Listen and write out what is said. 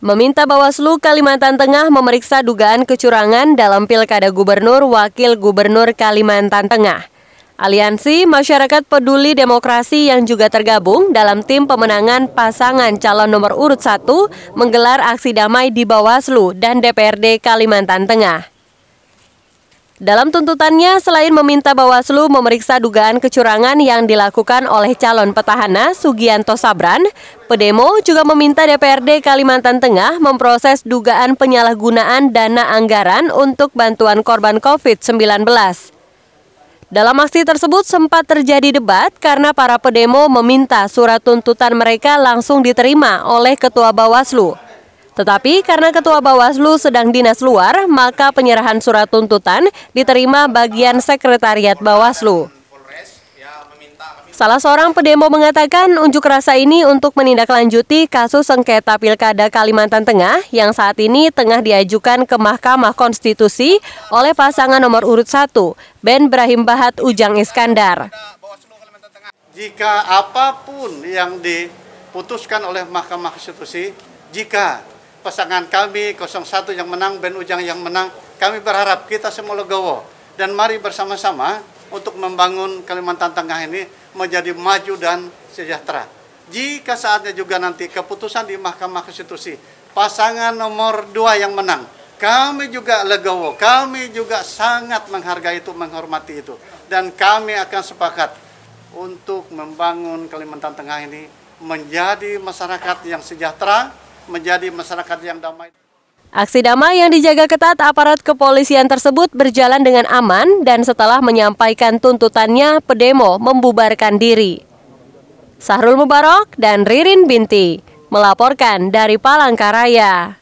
meminta Bawaslu Kalimantan Tengah memeriksa dugaan kecurangan dalam Pilkada Gubernur Wakil Gubernur Kalimantan Tengah. Aliansi Masyarakat Peduli Demokrasi yang juga tergabung dalam tim pemenangan pasangan calon nomor urut satu menggelar aksi damai di Bawaslu dan DPRD Kalimantan Tengah. Dalam tuntutannya, selain meminta Bawaslu memeriksa dugaan kecurangan yang dilakukan oleh calon petahana Sugianto Sabran, pedemo juga meminta DPRD Kalimantan Tengah memproses dugaan penyalahgunaan dana anggaran untuk bantuan korban COVID-19. Dalam aksi tersebut sempat terjadi debat karena para pedemo meminta surat tuntutan mereka langsung diterima oleh Ketua Bawaslu. Tetapi karena Ketua Bawaslu sedang dinas luar, maka penyerahan surat tuntutan diterima bagian Sekretariat Bawaslu. Salah seorang pedemo mengatakan unjuk rasa ini untuk menindaklanjuti kasus sengketa pilkada Kalimantan Tengah yang saat ini tengah diajukan ke Mahkamah Konstitusi oleh pasangan nomor urut 1, Ben Brahim Bahat Ujang Iskandar. Jika apapun yang diputuskan oleh Mahkamah Konstitusi, jika pasangan kami 01 yang menang, Ben Ujang yang menang. Kami berharap kita semua legowo dan mari bersama-sama untuk membangun Kalimantan Tengah ini menjadi maju dan sejahtera. Jika saatnya juga nanti keputusan di Mahkamah Konstitusi, pasangan nomor dua yang menang, kami juga legowo, kami juga sangat menghargai itu, menghormati itu. Dan kami akan sepakat untuk membangun Kalimantan Tengah ini menjadi masyarakat yang sejahtera, menjadi masyarakat yang damai. Aksi damai yang dijaga ketat aparat kepolisian tersebut berjalan dengan aman dan setelah menyampaikan tuntutannya, pedemo membubarkan diri. Sahrul Mubarok dan Ririn Binti melaporkan dari Palangkaraya.